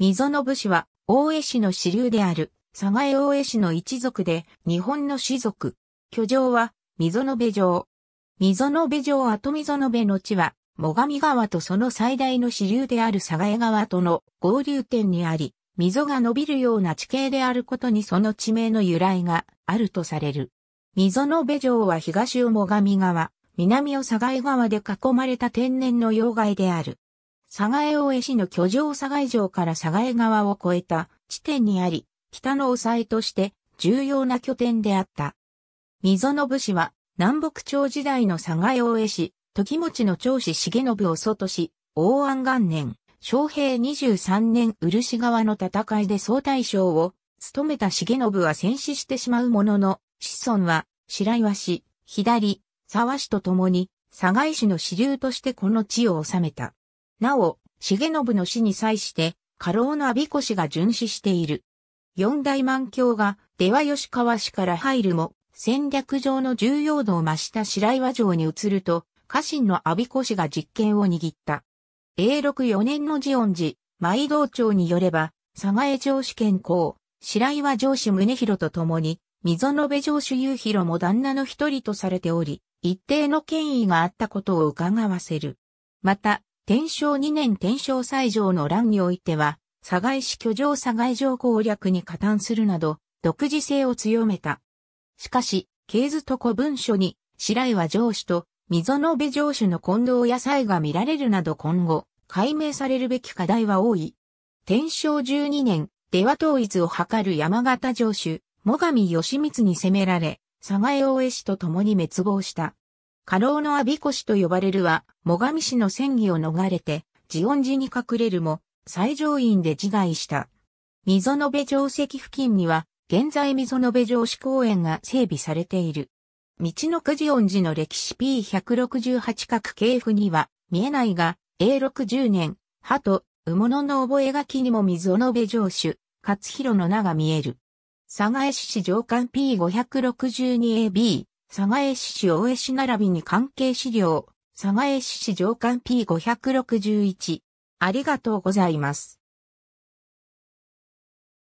溝の武士は、大江氏の支流である、佐賀江大江氏の一族で、日本の氏族。居城は、溝の部城。溝の部城後溝の部の地は、最上川とその最大の支流である佐賀江川との合流点にあり、溝が伸びるような地形であることにその地名の由来があるとされる。溝の部城は東を最上川、南を佐賀江川で囲まれた天然の要害である。佐賀江大江市の居城佐賀城から佐賀江川を越えた地点にあり、北の抑えとして重要な拠点であった。溝信氏は南北朝時代の佐賀江大江市、時持の長子重信を祖とし、王安元年、昌平23年漆川の戦いで総大将を務めた重信は戦死してしまうものの、子孫は白岩市、左、沢市と共に、佐賀江市の支流としてこの地を治めた。なお、重信の死に際して、過労の阿鼻子氏が巡視している。四大満教が、出羽吉川市から入るも、戦略上の重要度を増した白岩城に移ると、家臣の阿鼻子氏が実権を握った。永禄四年の慈恩寺、舞道長によれば、佐賀江城主健公、白岩城主宗広と共に、溝延城主雄広も旦那の一人とされており、一定の権威があったことを伺わせる。また、天正2年天正西条の乱においては、佐賀市居城佐賀城攻略に加担するなど、独自性を強めた。しかし、経図と古文書に、白岩城主と溝の部城主の混同や差が見られるなど今後、解明されるべき課題は多い。天正12年、出羽統一を図る山形城主、最上義光に攻められ、佐賀江大江氏と共に滅亡した。過労の阿鼻子市と呼ばれるは、最上市の戦議を逃れて、自恩寺に隠れるも、最上院で自害した。溝延城石付近には、現在溝延城市公園が整備されている。道のくじ音寺の歴史 P168 角系譜には、見えないが、A60 年、鳩と、うもの覚書にも溝延城主、勝弘の名が見える。佐賀江市上官 P562AB、佐賀江市市大江市並びに関係資料、佐賀江市市上官 P561。ありがとうございます。